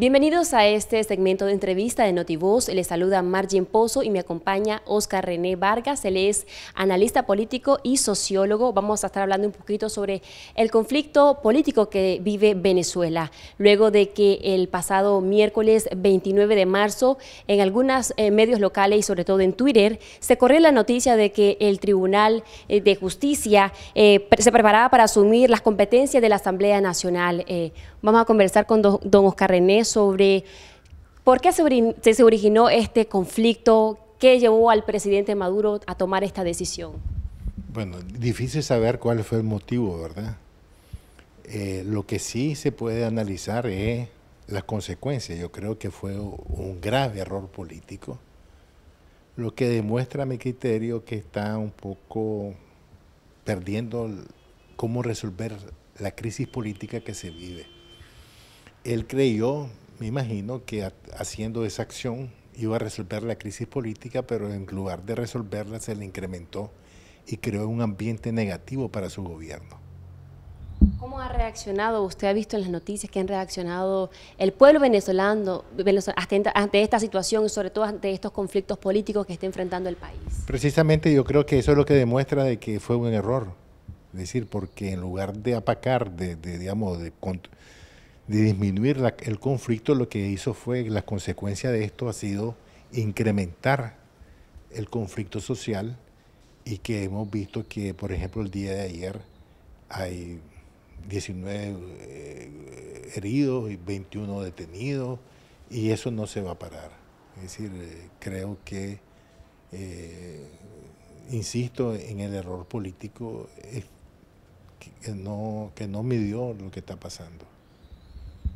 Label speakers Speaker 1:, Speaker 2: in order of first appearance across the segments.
Speaker 1: Bienvenidos a este segmento de entrevista de Notivoz. Les saluda Margen Pozo y me acompaña Oscar René Vargas. Él es analista político y sociólogo. Vamos a estar hablando un poquito sobre el conflicto político que vive Venezuela. Luego de que el pasado miércoles 29 de marzo, en algunos eh, medios locales y sobre todo en Twitter, se corrió la noticia de que el Tribunal eh, de Justicia eh, se preparaba para asumir las competencias de la Asamblea Nacional. vamos a conversar con don Oscar René sobre por qué se, originó este conflicto, qué llevó al presidente Maduro a tomar esta decisión.
Speaker 2: Bueno, difícil saber cuál fue el motivo, ¿verdad? Eh, lo que sí se puede analizar es las consecuencias. Yo creo que fue un grave error político, lo que demuestra a mi criterio que está un poco perdiendo cómo resolver la crisis política que se vive él creyó, me imagino, que haciendo esa acción iba a resolver la crisis política, pero en lugar de resolverla se le incrementó y creó un ambiente negativo para su gobierno.
Speaker 1: ¿Cómo ha reaccionado? Usted ha visto en las noticias que han reaccionado el pueblo venezolano ante esta situación, sobre todo ante estos conflictos políticos que está enfrentando el país.
Speaker 2: Precisamente yo creo que eso es lo que demuestra de que fue un error. Es decir, porque en lugar de apacar, de, de digamos, de de disminuir el conflicto, lo que hizo fue, la consecuencia de esto ha sido incrementar el conflicto social y que hemos visto que, por ejemplo, el día de ayer hay 19 eh, heridos y 21 detenidos y eso no se va a parar. Es decir, eh, creo que, eh, insisto en el error político no, que no midió lo que está pasando.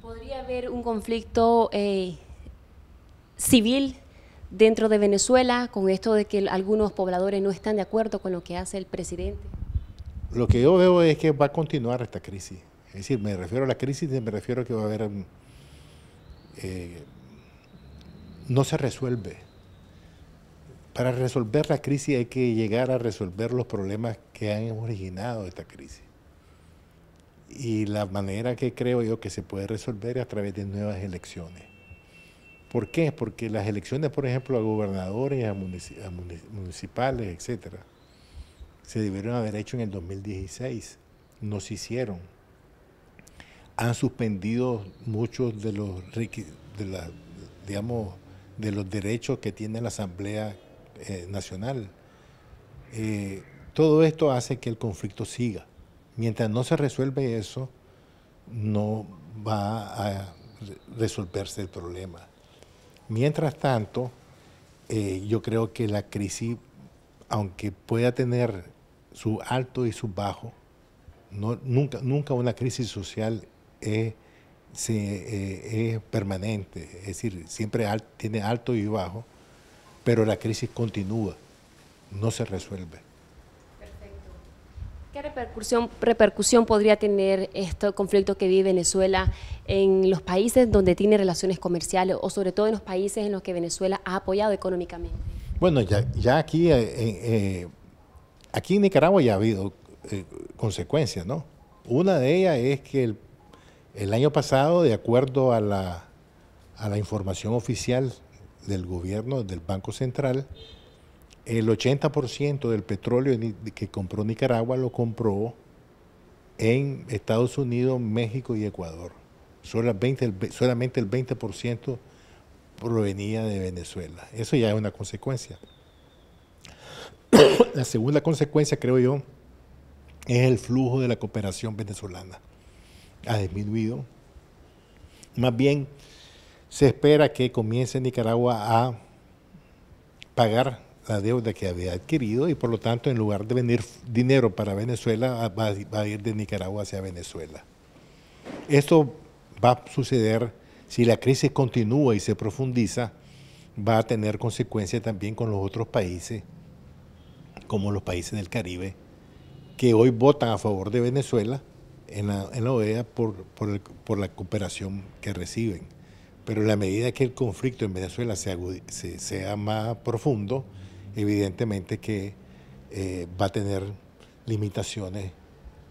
Speaker 1: ¿Podría haber un conflicto eh, civil dentro de Venezuela con esto de que algunos pobladores no están de acuerdo con lo que hace el presidente?
Speaker 2: Lo que yo veo es que va a continuar esta crisis. Es decir, me refiero a la crisis, me refiero a que va a haber... Mm, eh, no se resuelve. Para resolver la crisis hay que llegar a resolver los problemas que han originado esta crisis. Y la manera que creo yo que se puede resolver es a través de nuevas elecciones. ¿Por qué? Porque las elecciones, por ejemplo, a gobernadores, a, municipales, etcétera, se debieron haber hecho en el 2016. No se hicieron. Han suspendido muchos de los, digamos, de los derechos que tiene la Asamblea eh, Nacional. Eh, todo esto hace que el conflicto siga. Mientras no se resuelve eso, no va a resolverse el problema. Mientras tanto, eh, yo creo que la crisis, aunque pueda tener su alto y su bajo, nunca, nunca una crisis social eh, eh, es, permanente, es decir, siempre tiene alto y bajo, pero la crisis continúa, no se resuelve.
Speaker 1: ¿Qué repercusión, repercusión podría tener este conflicto que vive Venezuela en los países donde tiene relaciones comerciales o sobre todo en los países en los que Venezuela ha apoyado económicamente?
Speaker 2: Bueno, ya, aquí, eh, eh, aquí en Nicaragua ya ha habido eh, consecuencias, ¿no? Una de ellas es que el, año pasado, de acuerdo a la información oficial del gobierno, del Banco Central, el 80% del petróleo que compró Nicaragua lo compró en Estados Unidos, México y Ecuador. solamente el 20% provenía de Venezuela. Eso ya es una consecuencia. La segunda consecuencia, creo yo, es el flujo de la cooperación venezolana. Ha disminuido. Más bien, se espera que comience Nicaragua a pagar la deuda que había adquirido y por lo tanto en lugar de venir dinero para Venezuela ah, va, a ir de Nicaragua hacia Venezuela. Esto va a suceder si la crisis continúa y se profundiza, va a tener consecuencias también con los otros países, como los países del Caribe, que hoy votan a favor de Venezuela en la, OEA e por, por, la cooperación que reciben. Pero en la medida que el conflicto en Venezuela sea más profundo, evidentemente que eh, va a tener limitaciones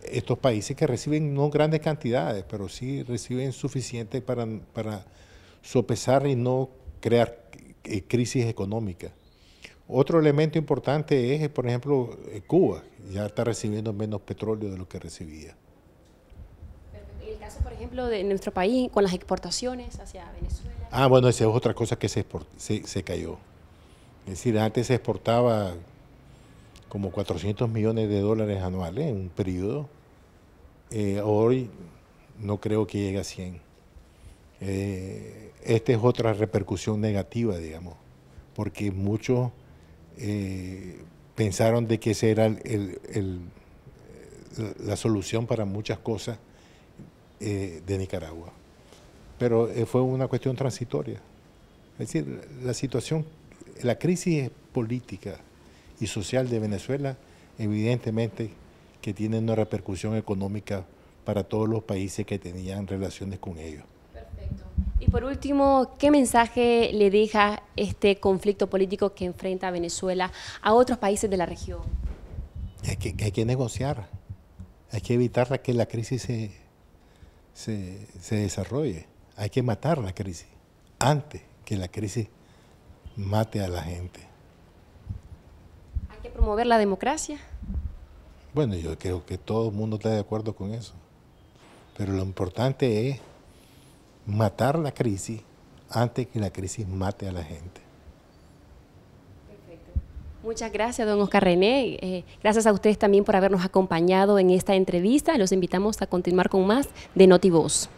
Speaker 2: estos países que reciben no grandes cantidades, pero sí reciben suficiente para, sopesar y no crear eh, crisis económicas. Otro elemento importante es, eh, por ejemplo, Cuba, ya está recibiendo menos petróleo de lo que recibía.
Speaker 1: el caso, por ejemplo, de nuestro país con las exportaciones hacia Venezuela?
Speaker 2: Ah, bueno, esa es otra cosa que se, se cayó. Es decir, antes se exportaba como 400 millones de dólares anuales en un periodo. Eh, hoy no creo que llegue a 100. Eh, esta es otra repercusión negativa, digamos, porque muchos eh, pensaron de que esa era la solución para muchas cosas de Nicaragua. Pero fue una cuestión transitoria. Es decir, la situación la crisis política y social de Venezuela evidentemente que tiene una repercusión económica para todos los países que tenían relaciones con ellos. Perfecto.
Speaker 1: Y por último, ¿qué mensaje le deja este conflicto político que enfrenta Venezuela a otros países de la región?
Speaker 2: Hay que, negociar, hay que evitar que la crisis se, se desarrolle, hay que matar la crisis antes que la crisis mate a la gente.
Speaker 1: Hay que promover la democracia.
Speaker 2: Bueno, yo creo que todo el mundo está de acuerdo con eso. Pero lo importante es matar la crisis antes que la crisis mate a la gente.
Speaker 1: Muchas gracias, don Oscar René. Eh, gracias a ustedes también por habernos acompañado en esta entrevista. Los invitamos a continuar con más de Notivoz.